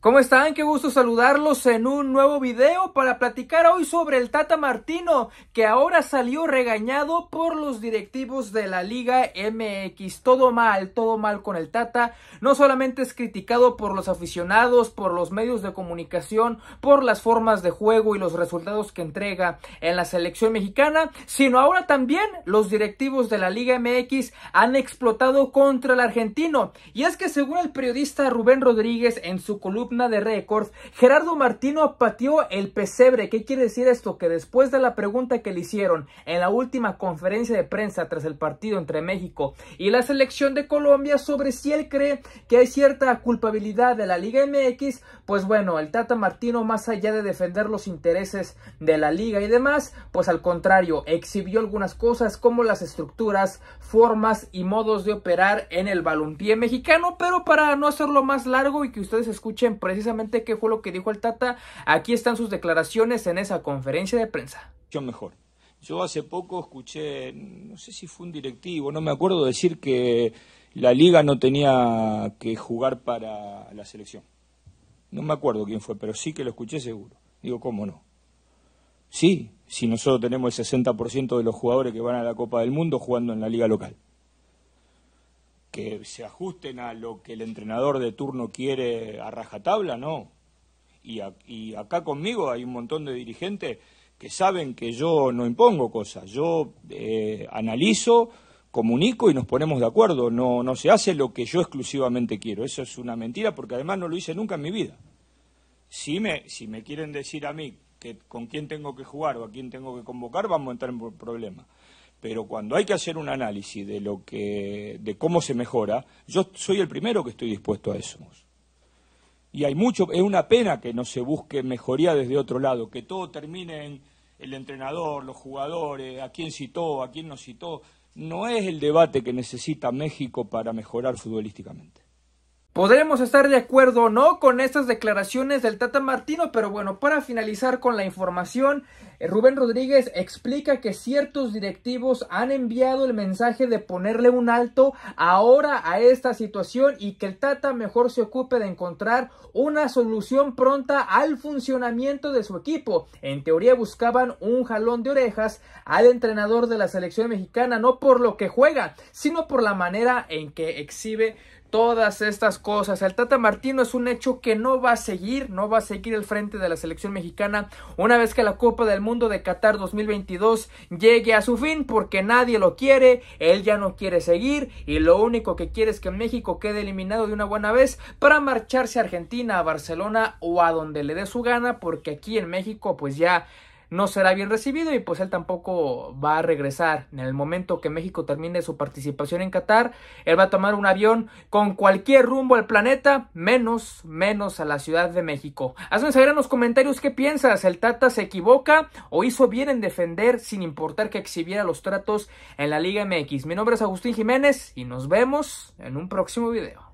¿Cómo están? Qué gusto saludarlos en un nuevo video para platicar hoy sobre el Tata Martino, que ahora salió regañado por los directivos de la Liga MX. Todo mal, todo mal con el Tata. No solamente es criticado por los aficionados, por los medios de comunicación, por las formas de juego y los resultados que entrega en la selección mexicana, sino ahora también los directivos de la Liga MX han explotado contra el argentino. Y es que según el periodista Rubén Rodríguez en su columna de récords, Gerardo Martino pateó el pesebre. ¿Qué quiere decir esto? Que después de la pregunta que le hicieron en la última conferencia de prensa tras el partido entre México y la selección de Colombia sobre si él cree que hay cierta culpabilidad de la Liga MX, pues bueno, el Tata Martino, más allá de defender los intereses de la Liga y demás, pues al contrario, exhibió algunas cosas como las estructuras, formas y modos de operar en el balompié mexicano, pero para no hacerlo más largo y que ustedes escuchen precisamente qué fue lo que dijo el Tata. Aquí están sus declaraciones en esa conferencia de prensa. Yo mejor. Yo hace poco escuché, no sé si fue un directivo, no me acuerdo decir que la liga no tenía que jugar para la selección. No me acuerdo quién fue, pero sí que lo escuché seguro. Digo, ¿cómo no? Sí, si nosotros tenemos el 60% de los jugadores que van a la Copa del Mundo jugando en la liga local que se ajusten a lo que el entrenador de turno quiere a rajatabla, no. Y, acá conmigo hay un montón de dirigentes que saben que yo no impongo cosas, yo eh, analizo, comunico y nos ponemos de acuerdo, no, no se hace lo que yo exclusivamente quiero, eso es una mentira porque además no lo hice nunca en mi vida. Si me, si me quieren decir a mí que con quién tengo que jugar o a quién tengo que convocar, vamos a entrar en problemas pero cuando hay que hacer un análisis de lo que de cómo se mejora, yo soy el primero que estoy dispuesto a eso. Y hay mucho, es una pena que no se busque mejoría desde otro lado, que todo termine en el entrenador, los jugadores, a quién citó, a quién no citó, no es el debate que necesita México para mejorar futbolísticamente. Podremos estar de acuerdo o no con estas declaraciones del Tata Martino, pero bueno, para finalizar con la información, Rubén Rodríguez explica que ciertos directivos han enviado el mensaje de ponerle un alto ahora a esta situación y que el Tata mejor se ocupe de encontrar una solución pronta al funcionamiento de su equipo. En teoría buscaban un jalón de orejas al entrenador de la selección mexicana, no por lo que juega, sino por la manera en que exhibe todas estas cosas. El Tata Martino es un hecho que no va a seguir, no va a seguir el frente de la selección mexicana una vez que la Copa del Mundo mundo de Qatar 2022 llegue a su fin porque nadie lo quiere, él ya no quiere seguir y lo único que quiere es que México quede eliminado de una buena vez para marcharse a Argentina, a Barcelona o a donde le dé su gana porque aquí en México pues ya no será bien recibido y pues él tampoco va a regresar. En el momento que México termine su participación en Qatar, él va a tomar un avión con cualquier rumbo al planeta, menos, menos a la Ciudad de México. Hazme saber en los comentarios qué piensas, ¿el Tata se equivoca o hizo bien en defender sin importar que exhibiera los tratos en la Liga MX? Mi nombre es Agustín Jiménez y nos vemos en un próximo video.